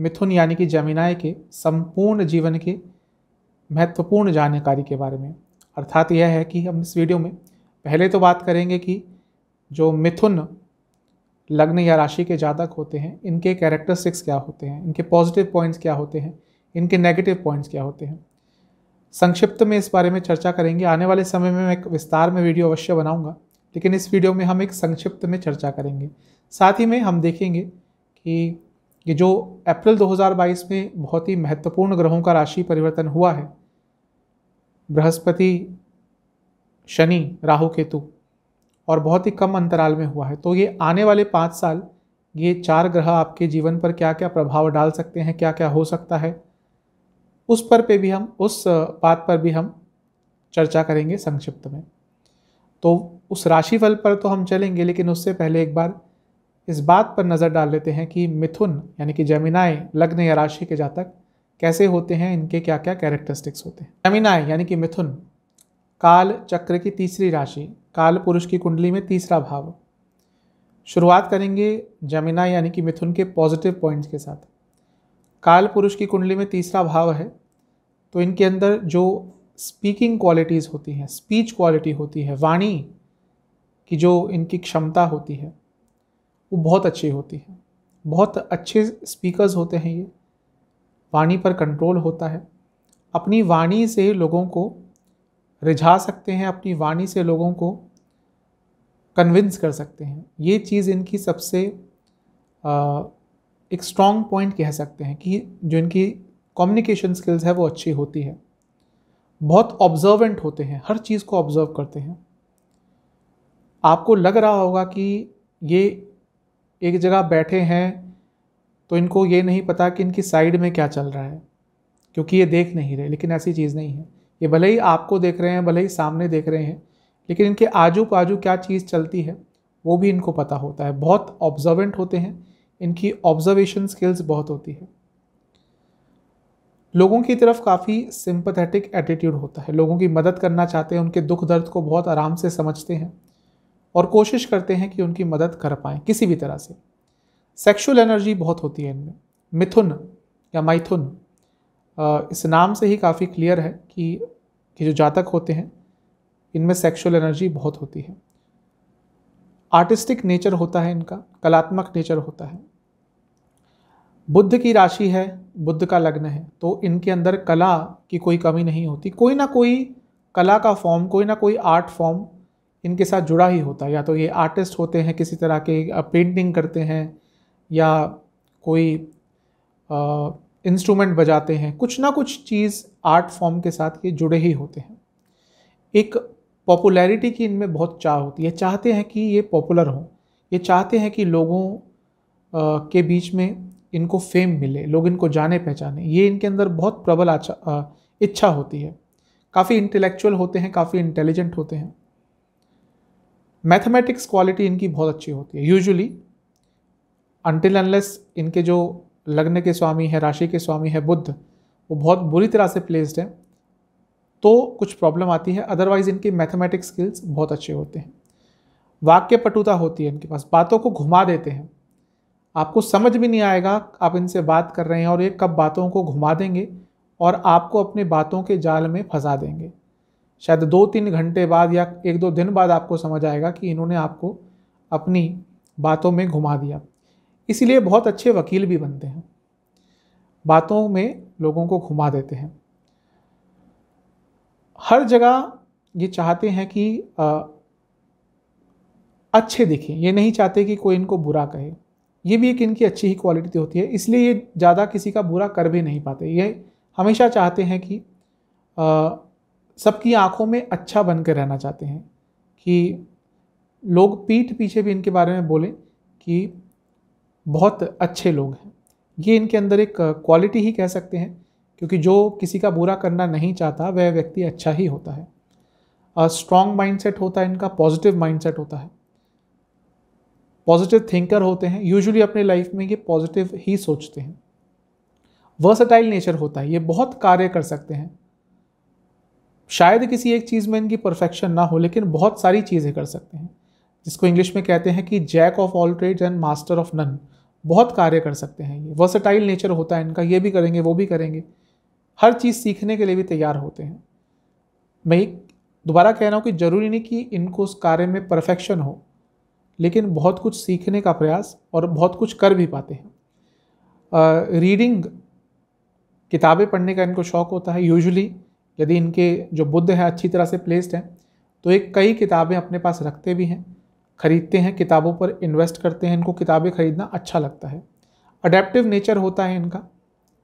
मिथुन यानी कि जमीनाय के संपूर्ण जीवन के महत्वपूर्ण जानकारी के बारे में अर्थात यह है कि हम इस वीडियो में पहले तो बात करेंगे कि जो मिथुन लग्न या राशि के जातक होते हैं इनके कैरेक्टरिस्टिक्स क्या होते हैं इनके पॉजिटिव पॉइंट्स क्या होते हैं इनके नेगेटिव पॉइंट्स क्या होते हैं संक्षिप्त में इस बारे में चर्चा करेंगे आने वाले समय में मैं एक विस्तार में वीडियो अवश्य बनाऊंगा लेकिन इस वीडियो में हम एक संक्षिप्त में चर्चा करेंगे साथ ही में हम देखेंगे कि कि जो अप्रैल 2022 में बहुत ही महत्वपूर्ण ग्रहों का राशि परिवर्तन हुआ है बृहस्पति शनि राहु केतु और बहुत ही कम अंतराल में हुआ है तो ये आने वाले पाँच साल ये चार ग्रह आपके जीवन पर क्या क्या प्रभाव डाल सकते हैं क्या क्या हो सकता है उस पर पे भी हम उस बात पर भी हम चर्चा करेंगे संक्षिप्त में तो उस राशिफल पर तो हम चलेंगे लेकिन उससे पहले एक बार इस बात पर नज़र डाल लेते हैं कि मिथुन यानी कि जमीनाए लग्न या राशि के जातक कैसे होते हैं इनके क्या क्या कैरेक्टरिस्टिक्स होते हैं जमीनाए यानी कि मिथुन काल चक्र की तीसरी राशि काल पुरुष की कुंडली में तीसरा भाव शुरुआत करेंगे जमिना यानी कि मिथुन के पॉजिटिव पॉइंट्स के साथ काल पुरुष की कुंडली में तीसरा भाव है तो इनके अंदर जो स्पीकिंग क्वालिटीज़ होती हैं स्पीच क्वालिटी होती है वाणी की जो इनकी क्षमता होती है वो बहुत अच्छी होती है बहुत अच्छे स्पीकर्स होते हैं ये वाणी पर कंट्रोल होता है अपनी वाणी से लोगों को रिझा सकते हैं अपनी वाणी से लोगों को कन्विंस कर सकते हैं ये चीज़ इनकी सबसे आ, एक स्ट्रॉन्ग पॉइंट कह सकते हैं कि जो इनकी कम्युनिकेशन स्किल्स है वो अच्छी होती है बहुत ऑब्जर्वेंट होते हैं हर चीज़ को ऑब्जर्व करते हैं आपको लग रहा होगा कि ये एक जगह बैठे हैं तो इनको ये नहीं पता कि इनकी साइड में क्या चल रहा है क्योंकि ये देख नहीं रहे लेकिन ऐसी चीज़ नहीं है ये भले ही आपको देख रहे हैं भले ही सामने देख रहे हैं लेकिन इनके आजू बाजू क्या चीज़ चलती है वो भी इनको पता होता है बहुत ऑब्जर्वेंट होते हैं इनकी ऑब्जर्वेशन स्किल्स बहुत होती है लोगों की तरफ काफ़ी सिंपथेटिक एटीट्यूड होता है लोगों की मदद करना चाहते हैं उनके दुख दर्द को बहुत आराम से समझते हैं और कोशिश करते हैं कि उनकी मदद कर पाएँ किसी भी तरह से सेक्शुअल एनर्जी बहुत होती है इनमें मिथुन या माइथुन इस नाम से ही काफ़ी क्लियर है कि, कि जो जातक होते हैं इनमें सेक्सुअल एनर्जी बहुत होती है आर्टिस्टिक नेचर होता है इनका कलात्मक नेचर होता है बुद्ध की राशि है बुद्ध का लग्न है तो इनके अंदर कला की कोई कमी नहीं होती कोई ना कोई कला का फॉर्म कोई ना कोई आर्ट फॉर्म इनके साथ जुड़ा ही होता है या तो ये आर्टिस्ट होते हैं किसी तरह के पेंटिंग करते हैं या कोई इंस्ट्रूमेंट बजाते हैं कुछ ना कुछ चीज़ आर्ट फॉर्म के साथ ये जुड़े ही होते हैं एक पॉपुलैरिटी की इनमें बहुत चाह होती है चाहते हैं कि ये पॉपुलर हों ये चाहते हैं कि लोगों आ, के बीच में इनको फेम मिले लोग इनको जाने पहचाने ये इनके अंदर बहुत प्रबल इच्छा होती है काफ़ी इंटेलेक्चुअल होते हैं काफ़ी इंटेलिजेंट होते हैं मैथमेटिक्स क्वालिटी इनकी बहुत अच्छी होती है यूजुअली अनटिल अनलेस इनके जो लग्न के स्वामी है राशि के स्वामी है बुद्ध वो बहुत बुरी तरह से प्लेस्ड है तो कुछ प्रॉब्लम आती है अदरवाइज इनके मैथमेटिक्स स्किल्स बहुत अच्छे होते हैं वाक्य पटुता होती है इनके पास बातों को घुमा देते हैं आपको समझ भी नहीं आएगा आप इनसे बात कर रहे हैं और ये कब बातों को घुमा देंगे और आपको अपने बातों के जाल में फंसा देंगे शायद दो तीन घंटे बाद या एक दो दिन बाद आपको समझ आएगा कि इन्होंने आपको अपनी बातों में घुमा दिया इसलिए बहुत अच्छे वकील भी बनते हैं बातों में लोगों को घुमा देते हैं हर जगह ये चाहते हैं कि आ, अच्छे दिखें ये नहीं चाहते कि कोई इनको बुरा कहे ये भी एक इनकी अच्छी ही क्वालिटी होती है इसलिए ये ज़्यादा किसी का बुरा कर भी नहीं पाते ये हमेशा चाहते हैं कि आ, सबकी आंखों में अच्छा बन कर रहना चाहते हैं कि लोग पीठ पीछे भी इनके बारे में बोलें कि बहुत अच्छे लोग हैं ये इनके अंदर एक क्वालिटी ही कह सकते हैं क्योंकि जो किसी का बुरा करना नहीं चाहता वह व्यक्ति अच्छा ही होता है स्ट्रॉन्ग माइंडसेट होता है इनका पॉजिटिव माइंडसेट होता है पॉजिटिव थिंकर होते हैं यूजुअली अपने लाइफ में ये पॉजिटिव ही सोचते हैं वर्सटाइल नेचर होता है ये बहुत कार्य कर सकते हैं शायद किसी एक चीज़ में इनकी परफेक्शन ना हो लेकिन बहुत सारी चीज़ें कर सकते हैं जिसको इंग्लिश में कहते हैं कि jack of all trade and master of none बहुत कार्य कर सकते हैं ये वर्सटाइल नेचर होता है इनका ये भी करेंगे वो भी करेंगे हर चीज़ सीखने के लिए भी तैयार होते हैं मैं दोबारा कह रहा हूँ कि ज़रूरी नहीं कि इनको उस कार्य में परफेक्शन हो लेकिन बहुत कुछ सीखने का प्रयास और बहुत कुछ कर भी पाते हैं रीडिंग किताबें पढ़ने का इनको शौक़ होता है यूजुअली यदि इनके जो बुद्ध हैं अच्छी तरह से प्लेस्ड हैं तो एक कई किताबें अपने पास रखते भी हैं ख़रीदते हैं किताबों पर इन्वेस्ट करते हैं इनको किताबें ख़रीदना अच्छा लगता है अडेप्टिव नेचर होता है इनका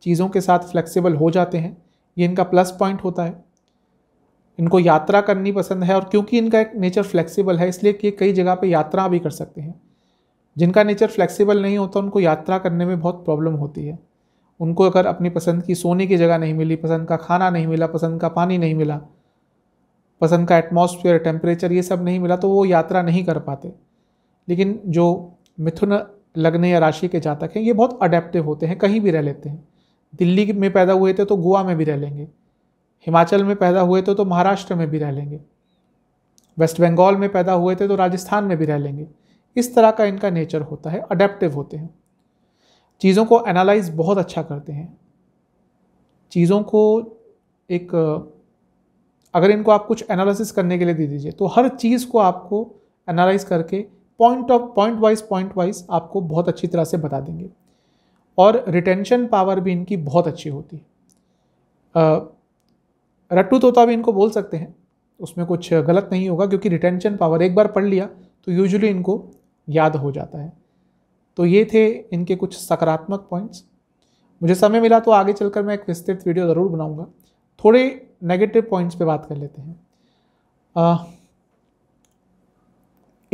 चीज़ों के साथ फ्लेक्सिबल हो जाते हैं ये इनका प्लस पॉइंट होता है इनको यात्रा करनी पसंद है और क्योंकि इनका एक नेचर फ्लेक्सिबल है इसलिए कि कई जगह पर यात्रा भी कर सकते हैं जिनका नेचर फ्लेक्सिबल नहीं होता उनको यात्रा करने में बहुत प्रॉब्लम होती है उनको अगर अपनी पसंद की सोने की जगह नहीं मिली पसंद का खाना नहीं मिला पसंद का पानी नहीं मिला पसंद का एटमॉस्फेयर टेम्परेचर ये सब नहीं मिला तो वो यात्रा नहीं कर पाते लेकिन जो मिथुन लग्न या राशि के जातक हैं ये बहुत अडेप्टिव होते हैं कहीं भी रह लेते हैं दिल्ली में पैदा हुए थे तो गोवा में भी रह लेंगे हिमाचल में पैदा हुए थे तो महाराष्ट्र में भी रह लेंगे वेस्ट बंगाल में पैदा हुए थे तो राजस्थान में भी रह लेंगे इस तरह का इनका नेचर होता है अडेप्टिव होते हैं चीज़ों को एनालाइज बहुत अच्छा करते हैं चीज़ों को एक अगर इनको आप कुछ एनालिसिस करने के लिए दे दीजिए तो हर चीज़ को आपको एनालाइज करके point of point wise point wise आपको बहुत अच्छी तरह से बता देंगे और रिटेंशन पावर भी इनकी बहुत अच्छी होती है रट्टू तोता भी इनको बोल सकते हैं उसमें कुछ गलत नहीं होगा क्योंकि रिटेंशन पावर एक बार पढ़ लिया तो यूजुअली इनको याद हो जाता है तो ये थे इनके कुछ सकारात्मक पॉइंट्स मुझे समय मिला तो आगे चलकर मैं एक विस्तृत वीडियो ज़रूर बनाऊंगा थोड़े नेगेटिव पॉइंट्स पे बात कर लेते हैं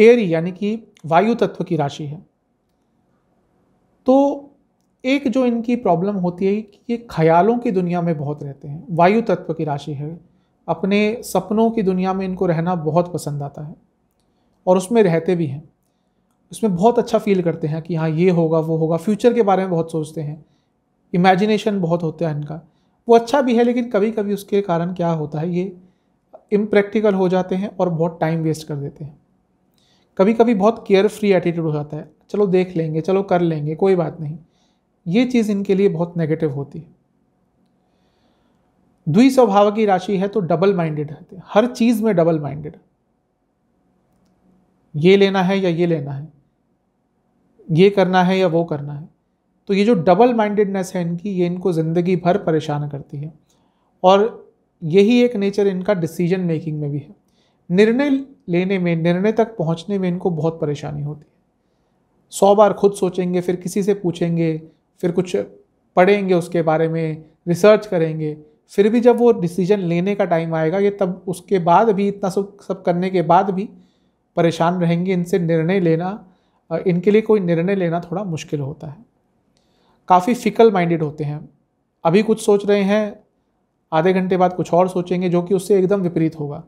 एरी यानी कि वायु तत्व की राशि है तो एक जो इनकी प्रॉब्लम होती है कि ये ख्यालों की दुनिया में बहुत रहते हैं वायु तत्व की राशि है अपने सपनों की दुनिया में इनको रहना बहुत पसंद आता है और उसमें रहते भी हैं उसमें बहुत अच्छा फील करते हैं कि हाँ ये होगा वो होगा फ्यूचर के बारे में बहुत सोचते हैं इमेजिनेशन बहुत होता है इनका वो अच्छा भी है लेकिन कभी कभी उसके कारण क्या होता है ये इम्प्रैक्टिकल हो जाते हैं और बहुत टाइम वेस्ट कर देते हैं कभी कभी बहुत केयर फ्री एटीट्यूड हो जाता है चलो देख लेंगे चलो कर लेंगे कोई बात नहीं ये चीज़ इनके लिए बहुत नेगेटिव होती है द्वि स्वभाव की राशि है तो डबल माइंडेड रहते हर चीज़ में डबल माइंडेड ये लेना है या ये लेना है ये करना है या वो करना है तो ये जो डबल माइंडेडनेस है इनकी ये इनको ज़िंदगी भर परेशान करती है और यही एक नेचर इनका डिसीजन मेकिंग में भी है निर्णय लेने में निर्णय तक पहुंचने में इनको बहुत परेशानी होती है सौ बार खुद सोचेंगे फिर किसी से पूछेंगे फिर कुछ पढ़ेंगे उसके बारे में रिसर्च करेंगे फिर भी जब वो डिसीजन लेने का टाइम आएगा ये तब उसके बाद भी इतना सब सब करने के बाद भी परेशान रहेंगे इनसे निर्णय लेना इनके लिए कोई निर्णय लेना थोड़ा मुश्किल होता है काफ़ी फिकल माइंडेड होते हैं अभी कुछ सोच रहे हैं आधे घंटे बाद कुछ और सोचेंगे जो कि उससे एकदम विपरीत होगा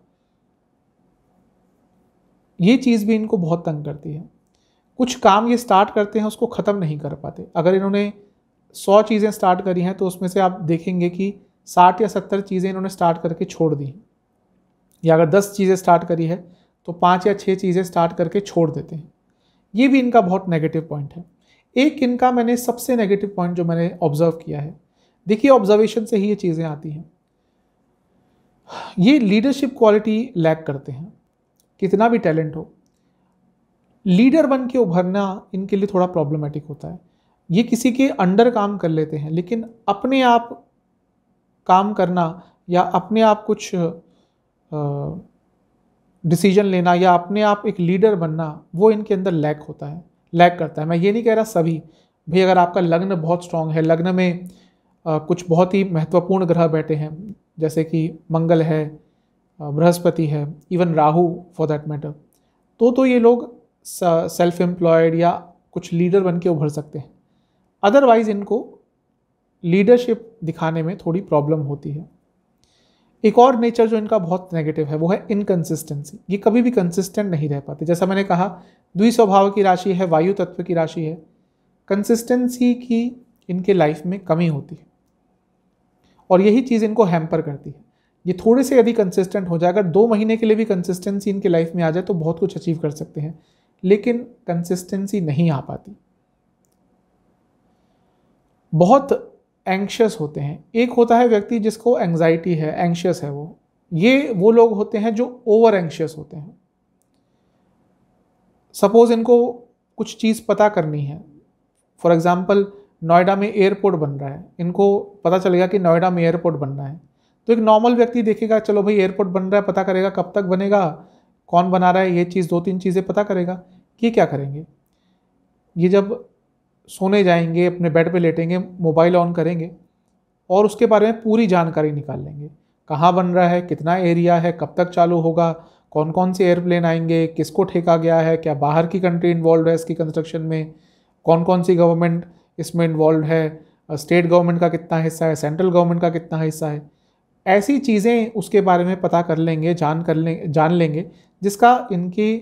ये चीज़ भी इनको बहुत तंग करती है कुछ काम ये स्टार्ट करते हैं उसको ख़त्म नहीं कर पाते अगर इन्होंने सौ चीज़ें स्टार्ट करी हैं तो उसमें से आप देखेंगे कि साठ या सत्तर चीज़ें इन्होंने स्टार्ट करके छोड़ दी या अगर दस चीज़ें स्टार्ट करी है तो पाँच या छः चीज़ें स्टार्ट करके छोड़ देते हैं ये भी इनका बहुत नेगेटिव पॉइंट है एक इनका मैंने सबसे नेगेटिव पॉइंट जो मैंने ऑब्जर्व किया है देखिए ऑब्जर्वेशन से ही ये चीज़ें आती हैं ये लीडरशिप क्वालिटी लैक करते हैं कितना भी टैलेंट हो लीडर बन के उभरना इनके लिए थोड़ा प्रॉब्लमेटिक होता है ये किसी के अंडर काम कर लेते हैं लेकिन अपने आप काम करना या अपने आप कुछ आ, डिसीजन लेना या अपने आप एक लीडर बनना वो इनके अंदर लैक होता है लैक करता है मैं ये नहीं कह रहा सभी भाई अगर आपका लग्न बहुत स्ट्रांग है लग्न में आ, कुछ बहुत ही महत्वपूर्ण ग्रह बैठे हैं जैसे कि मंगल है बृहस्पति है even Rahu for that matter तो तो ये लोग सेल्फ एम्प्लॉयड या कुछ लीडर बन के उभर सकते हैं अदरवाइज़ इनको लीडरशिप दिखाने में थोड़ी प्रॉब्लम होती है एक और नेचर जो इनका बहुत नेगेटिव है वो है इनकन्सिस्टेंसी ये कभी भी कंसिस्टेंट नहीं रह पाते जैसा मैंने कहा द्विस्वभाव की राशि है वायु तत्व की राशि है कंसिस्टेंसी की इनके लाइफ में कमी होती है और यही चीज़ इनको हैम्पर करती है ये थोड़े से यदि कंसिस्टेंट हो जाए अगर दो महीने के लिए भी कंसिस्टेंसी इनके लाइफ में आ जाए तो बहुत कुछ अचीव कर सकते हैं लेकिन कंसिस्टेंसी नहीं आ पाती बहुत एंक्शस होते हैं एक होता है व्यक्ति जिसको एंग्जाइटी है एंक्शस है वो ये वो लोग होते हैं जो ओवर एंक्शस होते हैं सपोज़ इनको कुछ चीज़ पता करनी है फॉर एग्ज़ाम्पल नोएडा में एयरपोर्ट बन रहा है इनको पता चलेगा कि नोएडा में एयरपोर्ट बन रहा है तो एक नॉर्मल व्यक्ति देखेगा चलो भाई एयरपोर्ट बन रहा है पता करेगा कब तक बनेगा कौन बना रहा है ये चीज़ दो तीन चीज़ें पता करेगा कि क्या करेंगे ये जब सोने जाएंगे अपने बेड पे लेटेंगे मोबाइल ऑन करेंगे और उसके बारे में पूरी जानकारी निकाल लेंगे कहाँ बन रहा है कितना एरिया है कब तक चालू होगा कौन कौन से एयरप्लेन आएंगे किसको ठेका गया है क्या बाहर की कंट्री इन्वॉल्व है इसकी कंस्ट्रक्शन में कौन कौन सी गवर्नमेंट इसमें इन्वॉल्व है स्टेट गवर्नमेंट का कितना हिस्सा है सेंट्रल गवर्नमेंट का कितना हिस्सा है ऐसी चीज़ें उसके बारे में पता कर लेंगे जान कर लें जान लेंगे जिसका इनकी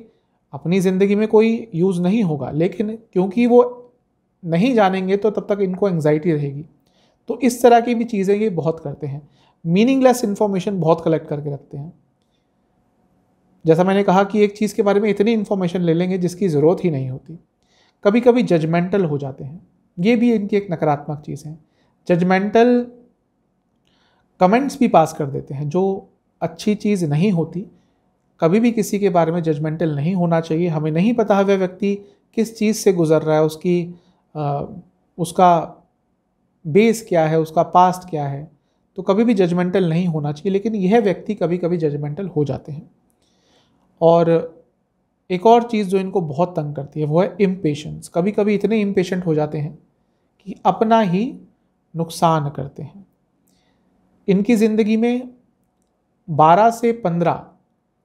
अपनी ज़िंदगी में कोई यूज़ नहीं होगा लेकिन क्योंकि वो नहीं जानेंगे तो तब तक इनको एंग्जाइटी रहेगी तो इस तरह की भी चीज़ें ये बहुत करते हैं मीनिंगलेस इन्फॉर्मेशन बहुत कलेक्ट करके रखते हैं जैसा मैंने कहा कि एक चीज़ के बारे में इतनी इन्फॉर्मेशन ले लेंगे जिसकी ज़रूरत ही नहीं होती कभी कभी जजमेंटल हो जाते हैं ये भी इनकी एक नकारात्मक चीज़ है जजमेंटल कमेंट्स भी पास कर देते हैं जो अच्छी चीज़ नहीं होती कभी भी किसी के बारे में जजमेंटल नहीं होना चाहिए हमें नहीं पता वह व्यक्ति किस चीज़ से गुजर रहा है उसकी उसका बेस क्या है उसका पास्ट क्या है तो कभी भी जजमेंटल नहीं होना चाहिए लेकिन यह व्यक्ति कभी कभी जजमेंटल हो जाते हैं और एक और चीज़ जो इनको बहुत तंग करती है वो है इम्पेशेंस कभी कभी इतने इम्पेशेंट हो जाते हैं कि अपना ही नुकसान करते हैं इनकी ज़िंदगी में 12 से 15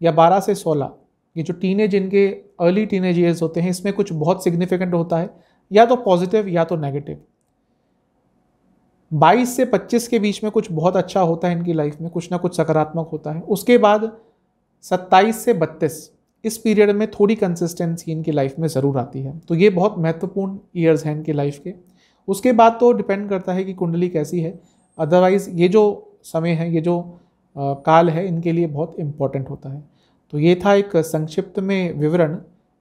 या 12 से 16 ये जो टीनेज इनके अर्ली टीनेज ईयर्स होते हैं इसमें कुछ बहुत सिग्निफिकेंट होता है या तो पॉजिटिव या तो नेगेटिव 22 से 25 के बीच में कुछ बहुत अच्छा होता है इनकी लाइफ में कुछ ना कुछ सकारात्मक होता है उसके बाद 27 से 32 इस पीरियड में थोड़ी कंसिस्टेंसी इनकी लाइफ में ज़रूर आती है तो ये बहुत महत्वपूर्ण ईयर्स हैं इनकी लाइफ के उसके बाद तो डिपेंड करता है कि कुंडली कैसी है अदरवाइज़ ये जो समय है ये जो काल है इनके लिए बहुत इम्पॉर्टेंट होता है तो ये था एक संक्षिप्त में विवरण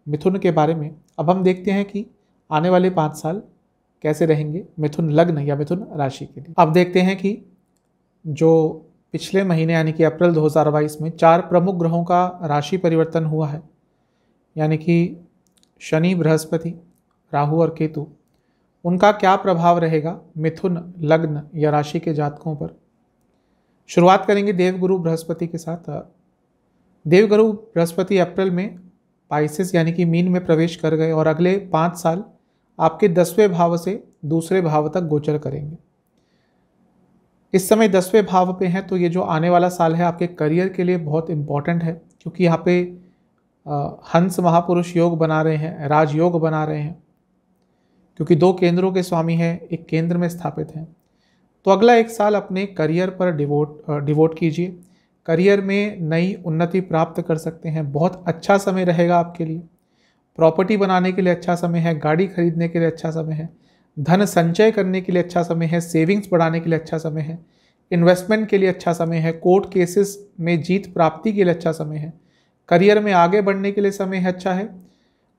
मिथुन के बारे में अब हम देखते हैं कि आने वाले पाँच साल कैसे रहेंगे मिथुन लग्न या मिथुन राशि के लिए अब देखते हैं कि जो पिछले महीने यानी कि अप्रैल 2022 में चार प्रमुख ग्रहों का राशि परिवर्तन हुआ है यानी कि शनि बृहस्पति राहु और केतु उनका क्या प्रभाव रहेगा मिथुन लग्न या राशि के जातकों पर शुरुआत करेंगे देवगुरु बृहस्पति के साथ देवगुरु बृहस्पति अप्रैल में पाइसिस यानी कि मीन में प्रवेश कर गए और अगले पाँच साल आपके दसवें भाव से दूसरे भाव तक गोचर करेंगे इस समय दसवें भाव पे हैं तो ये जो आने वाला साल है आपके करियर के लिए बहुत इम्पॉर्टेंट है क्योंकि यहाँ पे हंस महापुरुष योग बना रहे हैं राजयोग बना रहे हैं क्योंकि दो केंद्रों के स्वामी हैं एक केंद्र में स्थापित हैं तो अगला एक साल अपने करियर पर डिवोट डिवोट कीजिए करियर में नई उन्नति प्राप्त कर सकते हैं बहुत अच्छा समय रहेगा आपके लिए प्रॉपर्टी बनाने के लिए अच्छा समय है गाड़ी खरीदने के लिए अच्छा समय है धन संचय करने के लिए अच्छा समय है सेविंग्स बढ़ाने के लिए अच्छा समय है इन्वेस्टमेंट के लिए अच्छा समय है कोर्ट केसेस में जीत प्राप्ति के लिए अच्छा समय है करियर में आगे बढ़ने के लिए समय अच्छा है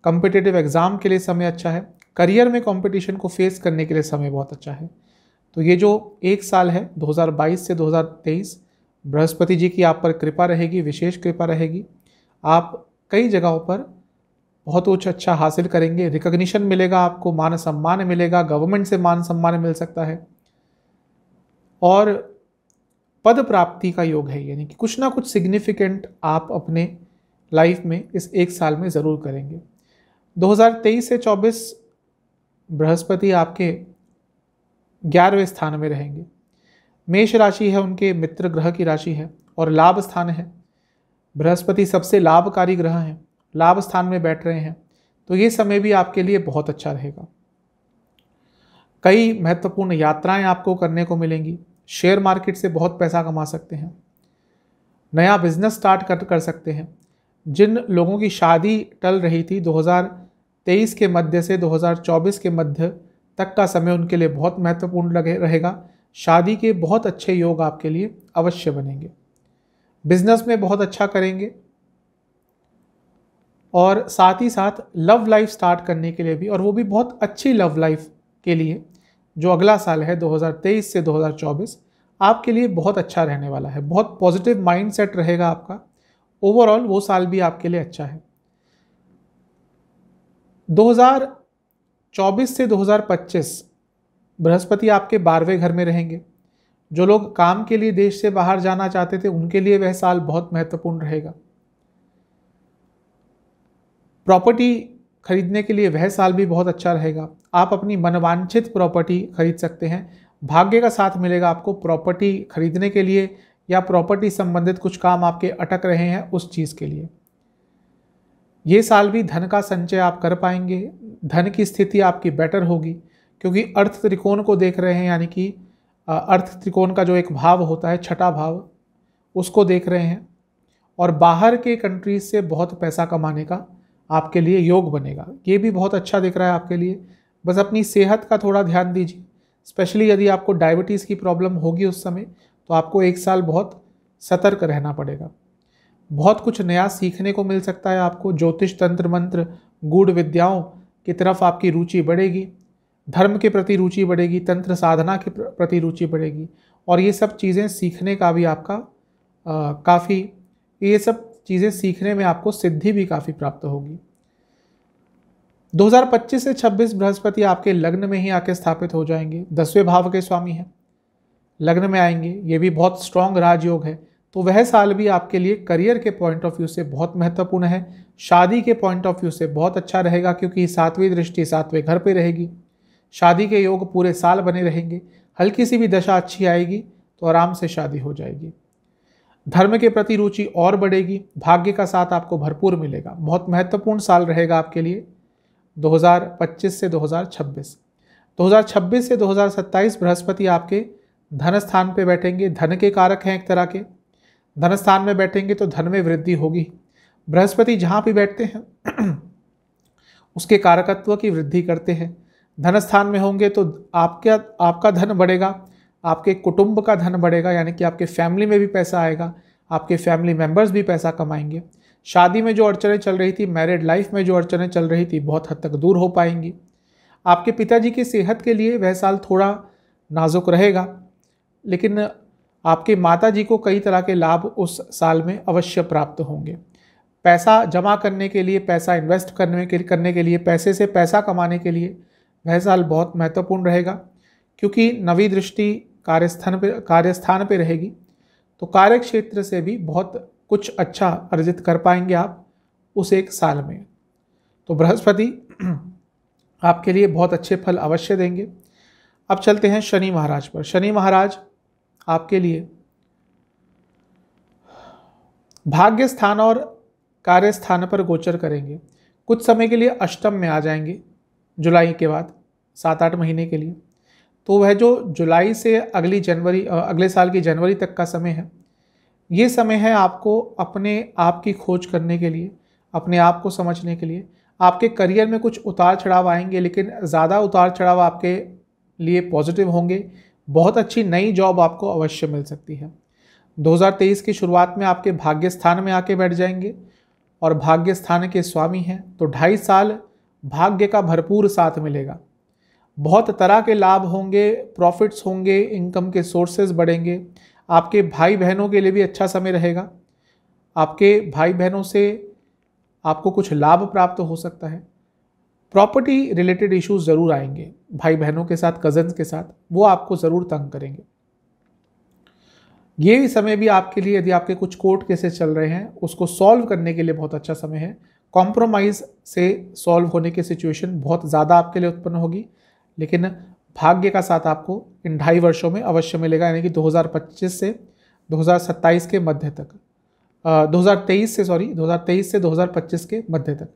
कॉम्पिटेटिव एग्ज़ाम के लिए समय अच्छा है करियर में कॉम्पिटिशन को फेस करने के लिए समय बहुत अच्छा है तो ये जो एक साल है 2022 से 2023 बृहस्पति जी की आप पर कृपा रहेगी विशेष कृपा रहेगी आप कई जगहों पर बहुत कुछ अच्छा हासिल करेंगे रिकग्निशन मिलेगा आपको मान सम्मान मिलेगा गवर्नमेंट से मान सम्मान मिल सकता है और पद प्राप्ति का योग है यानी कि कुछ ना कुछ सिग्निफिकेंट आप अपने लाइफ में इस एक साल में ज़रूर करेंगे 2023 से 24 बृहस्पति आपके ग्यारहवें स्थान में रहेंगे मेष राशि है उनके मित्र ग्रह की राशि है और लाभ स्थान है बृहस्पति सबसे लाभकारी ग्रह हैं लाभ स्थान में बैठ रहे हैं तो ये समय भी आपके लिए बहुत अच्छा रहेगा कई महत्वपूर्ण यात्राएं आपको करने को मिलेंगी शेयर मार्केट से बहुत पैसा कमा सकते हैं नया बिजनेस स्टार्ट कर कर सकते हैं जिन लोगों की शादी टल रही थी 2023 के मध्य से 2024 के मध्य तक का समय उनके लिए बहुत महत्वपूर्ण लगे रहेगा शादी के बहुत अच्छे योग आपके लिए अवश्य बनेंगे बिजनेस में बहुत अच्छा करेंगे और साथ ही साथ लव लाइफ स्टार्ट करने के लिए भी और वो भी बहुत अच्छी लव लाइफ के लिए जो अगला साल है 2023 से 2024 आपके लिए बहुत अच्छा रहने वाला है बहुत पॉजिटिव माइंड सेट रहेगा आपका ओवरऑल वो साल भी आपके लिए अच्छा है 2024 से 2025 बृहस्पति आपके बारहवें घर में रहेंगे जो लोग काम के लिए देश से बाहर जाना चाहते थे उनके लिए वह साल बहुत महत्वपूर्ण रहेगा प्रॉपर्टी खरीदने के लिए वह साल भी बहुत अच्छा रहेगा आप अपनी मनवांछित प्रॉपर्टी खरीद सकते हैं भाग्य का साथ मिलेगा आपको प्रॉपर्टी खरीदने के लिए या प्रॉपर्टी संबंधित कुछ काम आपके अटक रहे हैं उस चीज़ के लिए ये साल भी धन का संचय आप कर पाएंगे धन की स्थिति आपकी बेटर होगी क्योंकि अर्थ त्रिकोण को देख रहे हैं यानी कि अर्थ त्रिकोण का जो एक भाव होता है छठा भाव उसको देख रहे हैं और बाहर के कंट्रीज से बहुत पैसा कमाने का आपके लिए योग बनेगा ये भी बहुत अच्छा दिख रहा है आपके लिए बस अपनी सेहत का थोड़ा ध्यान दीजिए स्पेशली यदि आपको डायबिटीज़ की प्रॉब्लम होगी उस समय तो आपको एक साल बहुत सतर्क रहना पड़ेगा बहुत कुछ नया सीखने को मिल सकता है आपको ज्योतिष तंत्र मंत्र गूढ़ विद्याओं की तरफ आपकी रुचि बढ़ेगी धर्म के प्रति रुचि बढ़ेगी तंत्र साधना के प्रति रुचि बढ़ेगी और ये सब चीज़ें सीखने का भी आपका काफ़ी ये सब चीज़ें सीखने में आपको सिद्धि भी काफ़ी प्राप्त होगी 2025 से 26 बृहस्पति आपके लग्न में ही आके स्थापित हो जाएंगे दसवें भाव के स्वामी हैं लग्न में आएंगे ये भी बहुत स्ट्रांग राजयोग है तो वह साल भी आपके लिए करियर के पॉइंट ऑफ व्यू से बहुत महत्वपूर्ण है शादी के पॉइंट ऑफ व्यू से बहुत अच्छा रहेगा क्योंकि सातवीं दृष्टि सातवें घर पर रहेगी शादी के योग पूरे साल बने रहेंगे हल्की सी भी दशा अच्छी आएगी तो आराम से शादी हो जाएगी धर्म के प्रति रुचि और बढ़ेगी भाग्य का साथ आपको भरपूर मिलेगा बहुत महत्वपूर्ण साल रहेगा आपके लिए 2025 से 2026 2026 से 2027 बृहस्पति आपके धन स्थान पर बैठेंगे धन के कारक हैं एक तरह के धन स्थान में बैठेंगे तो धन में वृद्धि होगी बृहस्पति जहाँ भी बैठते हैं उसके कारकत्व की वृद्धि करते हैं धन स्थान में होंगे तो आपका आपका धन बढ़ेगा आपके कुटुंब का धन बढ़ेगा यानी कि आपके फैमिली में भी पैसा आएगा आपके फैमिली मेम्बर्स भी पैसा कमाएंगे शादी में जो अड़चने चल रही थी मैरिड लाइफ में जो अड़चने चल रही थी बहुत हद तक दूर हो पाएंगी आपके पिताजी की सेहत के लिए वह साल थोड़ा नाजुक रहेगा लेकिन आपके माता जी को कई तरह के लाभ उस साल में अवश्य प्राप्त होंगे पैसा जमा करने के लिए पैसा इन्वेस्ट करने के करने के लिए पैसे से पैसा कमाने के लिए वह साल बहुत महत्वपूर्ण रहेगा क्योंकि नवी दृष्टि कार्यस्थान पर कार्यस्थान पर रहेगी तो कार्य क्षेत्र से भी बहुत कुछ अच्छा अर्जित कर पाएंगे आप उस एक साल में तो बृहस्पति आपके लिए बहुत अच्छे फल अवश्य देंगे अब चलते हैं शनि महाराज पर शनि महाराज आपके लिए भाग्य स्थान और कार्य स्थान पर गोचर करेंगे कुछ समय के लिए अष्टम में आ जाएंगे जुलाई के बाद सात आठ महीने के लिए तो वह जो जुलाई से अगली जनवरी अगले साल की जनवरी तक का समय है ये समय है आपको अपने आप की खोज करने के लिए अपने आप को समझने के लिए आपके करियर में कुछ उतार चढ़ाव आएंगे लेकिन ज़्यादा उतार चढ़ाव आपके लिए पॉजिटिव होंगे बहुत अच्छी नई जॉब आपको अवश्य मिल सकती है 2023 की शुरुआत में आपके भाग्य स्थान में आके बैठ जाएंगे और भाग्य स्थान के स्वामी हैं तो ढाई साल भाग्य का भरपूर साथ मिलेगा बहुत तरह के लाभ होंगे प्रॉफिट्स होंगे इनकम के सोर्सेज बढ़ेंगे आपके भाई बहनों के लिए भी अच्छा समय रहेगा आपके भाई बहनों से आपको कुछ लाभ प्राप्त हो सकता है प्रॉपर्टी रिलेटेड इश्यूज ज़रूर आएंगे भाई बहनों के साथ कजन्स के साथ वो आपको ज़रूर तंग करेंगे ये समय भी आपके लिए यदि आपके कुछ कोर्ट केसेस चल रहे हैं उसको सॉल्व करने के लिए बहुत अच्छा समय है कॉम्प्रोमाइज़ से सॉल्व होने की सिचुएशन बहुत ज़्यादा आपके लिए उत्पन्न होगी लेकिन भाग्य का साथ आपको इन ढाई वर्षों में अवश्य मिलेगा यानी कि 2025 से 2027 के मध्य तक आ, 2023 से सॉरी 2023 से 2025 के मध्य तक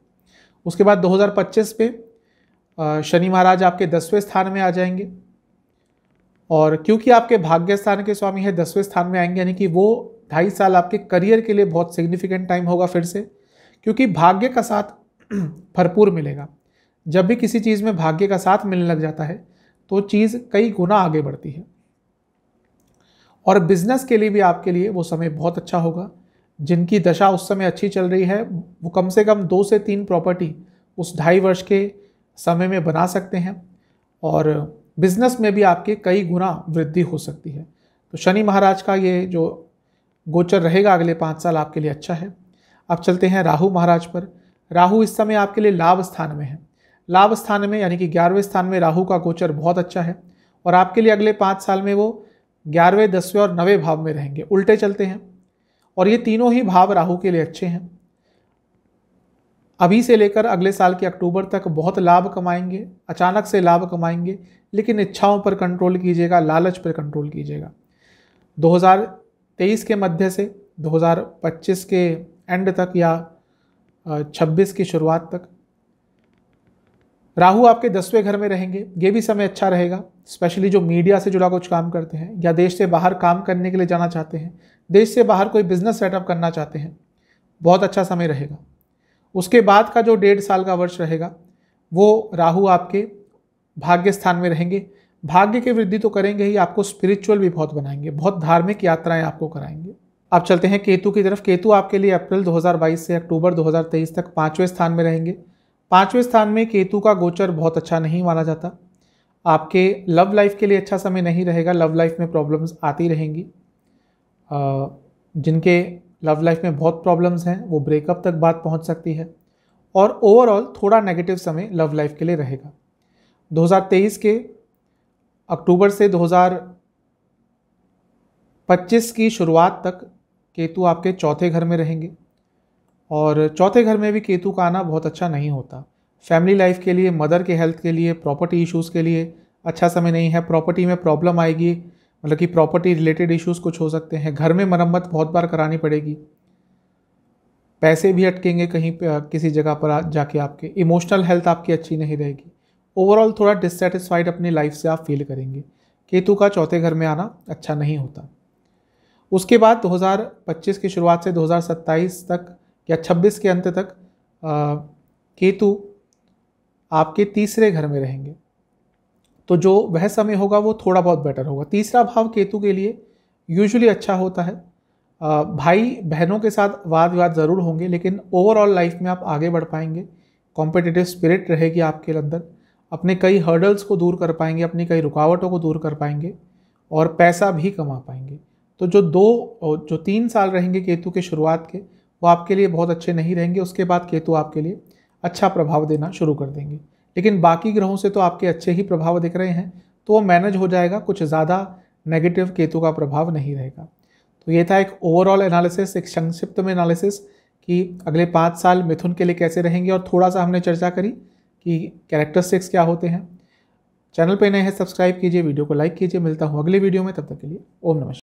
उसके बाद 2025 पे शनि महाराज आपके दसवें स्थान में आ जाएंगे और क्योंकि आपके भाग्य स्थान के स्वामी है दसवें स्थान में आएंगे यानी कि वो ढाई साल आपके करियर के लिए बहुत सिग्निफिकेंट टाइम होगा फिर से क्योंकि भाग्य का साथ भरपूर मिलेगा जब भी किसी चीज़ में भाग्य का साथ मिलने लग जाता है तो चीज़ कई गुना आगे बढ़ती है और बिजनेस के लिए भी आपके लिए वो समय बहुत अच्छा होगा जिनकी दशा उस समय अच्छी चल रही है वो कम से कम दो से तीन प्रॉपर्टी उस ढाई वर्ष के समय में बना सकते हैं और बिजनेस में भी आपके कई गुना वृद्धि हो सकती है तो शनि महाराज का ये जो गोचर रहेगा अगले पाँच साल आपके लिए अच्छा है अब चलते हैं राहु महाराज पर राहु इस समय आपके लिए लाभ स्थान में है लाभ स्थान में यानी कि ग्यारहवें स्थान में राहु का गोचर बहुत अच्छा है और आपके लिए अगले पाँच साल में वो ग्यारहवें दसवें और नवें भाव में रहेंगे उल्टे चलते हैं और ये तीनों ही भाव राहु के लिए अच्छे हैं अभी से लेकर अगले साल के अक्टूबर तक बहुत लाभ कमाएंगे अचानक से लाभ कमाएंगे लेकिन इच्छाओं पर कंट्रोल कीजिएगा लालच पर कंट्रोल कीजिएगा 2023 के मध्य से 2025 के एंड तक या 26 की शुरुआत तक राहु आपके दसवें घर में रहेंगे ये भी समय अच्छा रहेगा स्पेशली जो मीडिया से जुड़ा कुछ काम करते हैं या देश से बाहर काम करने के लिए जाना चाहते हैं देश से बाहर कोई बिजनेस सेटअप करना चाहते हैं बहुत अच्छा समय रहेगा उसके बाद का जो डेढ़ साल का वर्ष रहेगा वो राहु आपके भाग्य स्थान में रहेंगे भाग्य की वृद्धि तो करेंगे ही आपको स्पिरिचुअल भी बहुत बनाएंगे बहुत धार्मिक यात्राएं आपको कराएंगे आप चलते हैं केतु की तरफ केतु आपके लिए अप्रैल 2022 से अक्टूबर 2023 तक पाँचवें स्थान में रहेंगे पांचवें स्थान में केतु का गोचर बहुत अच्छा नहीं माना जाता आपके लव लाइफ के लिए अच्छा समय नहीं रहेगा लव लाइफ में प्रॉब्लम्स आती रहेंगी जिनके लव लाइफ में बहुत प्रॉब्लम्स हैं वो ब्रेकअप तक बात पहुंच सकती है और ओवरऑल थोड़ा नेगेटिव समय लव लाइफ के लिए रहेगा 2023 के अक्टूबर से 2025 की शुरुआत तक केतु आपके चौथे घर में रहेंगे और चौथे घर में भी केतु का आना बहुत अच्छा नहीं होता फैमिली लाइफ के लिए मदर के हेल्थ के लिए प्रॉपर्टी इश्यूज़ के लिए अच्छा समय नहीं है प्रॉपर्टी में प्रॉब्लम आएगी मतलब कि प्रॉपर्टी रिलेटेड इश्यूज़ कुछ हो सकते हैं घर में मरम्मत बहुत बार करानी पड़ेगी पैसे भी अटकेंगे कहीं पर किसी जगह पर जाके आपके इमोशनल हेल्थ आपकी अच्छी नहीं रहेगी ओवरऑल थोड़ा डिससेटिस्फाइड अपनी लाइफ से आप फील करेंगे केतु का चौथे घर में आना अच्छा नहीं होता उसके बाद 2025 की शुरुआत से 2027 तक या 26 के अंत तक केतु आपके तीसरे घर में रहेंगे तो जो वह समय होगा वो थोड़ा बहुत बेटर होगा तीसरा भाव केतु के लिए यूजुअली अच्छा होता है आ, भाई बहनों के साथ वाद विवाद ज़रूर होंगे लेकिन ओवरऑल लाइफ में आप आगे बढ़ पाएंगे कॉम्पिटिटिव स्पिरिट रहेगी आपके अंदर अपने कई हर्डल्स को दूर कर पाएंगे अपनी कई रुकावटों को दूर कर पाएंगे और पैसा भी कमा पाएंगे तो जो दो जो तीन साल रहेंगे केतु के शुरुआत के वो आपके लिए बहुत अच्छे नहीं रहेंगे उसके बाद केतु आपके लिए अच्छा प्रभाव देना शुरू कर देंगे लेकिन बाकी ग्रहों से तो आपके अच्छे ही प्रभाव दिख रहे हैं तो वो मैनेज हो जाएगा कुछ ज़्यादा नेगेटिव केतु का प्रभाव नहीं रहेगा तो ये था एक ओवरऑल एनालिसिस एक संक्षिप्त में एनालिसिस कि अगले पाँच साल मिथुन के लिए कैसे रहेंगे और थोड़ा सा हमने चर्चा करी कि कैरेक्टर सिक्स क्या होते हैं चैनल पर नए हैं सब्सक्राइब कीजिए वीडियो को लाइक कीजिए मिलता हूँ अगले वीडियो में तब तक के लिए ओम नमस्कार